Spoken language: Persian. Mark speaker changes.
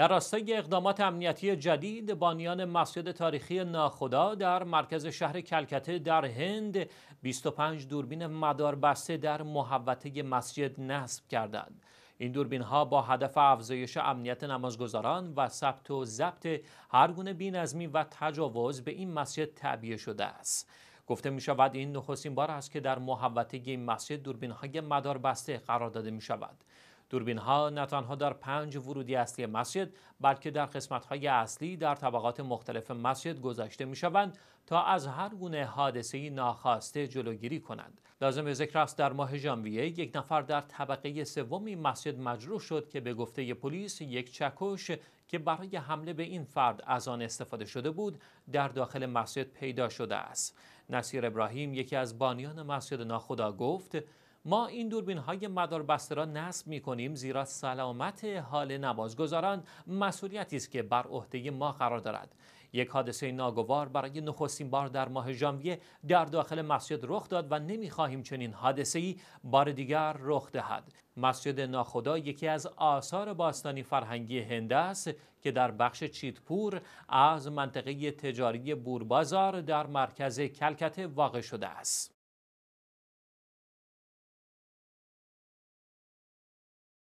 Speaker 1: در راستای اقدامات امنیتی جدید بانیان مسجد تاریخی ناخدا در مرکز شهر کلکته در هند 25 دوربین مداربسته در محوطه مسجد نصب کردند این دوربین ها با هدف افزایش امنیت نمازگزاران و ثبت و ضبط هر گونه بینظمی و تجاوز به این مسجد تعبیه شده است گفته می شود این نخستین بار است که در محوطه این مسجد دوربین های مدار بسته قرار داده می شود دوربین ها نه تنها در پنج ورودی اصلی مسجد بلکه در قسمت های اصلی در طبقات مختلف مسجد گذاشته می شوند تا از هر گونه حادثه ناخواسته جلوگیری کنند لازم به ذکر است در ماه ژانویه یک نفر در طبقه سوم مسجد مجروح شد که به گفته پلیس یک چکش که برای حمله به این فرد از آن استفاده شده بود در داخل مسجد پیدا شده است نصیر ابراهیم یکی از بانیان مسجد ناخدا گفت ما این دوربین های مداربسته را نصب می کنیم زیرا سلامت حال نمازگزاران مسئولیتی است که بر عهده ما قرار دارد یک حادثه ناگوار برای نخستین بار در ماه ژانویه در داخل مسجد رخ داد و نمیخواهیم چنین ای بار دیگر رخ دهد مسجد ناخدا یکی از آثار باستانی فرهنگی هند است که در بخش چیتپور از منطقه تجاری بوربازار در مرکز کلکته واقع شده است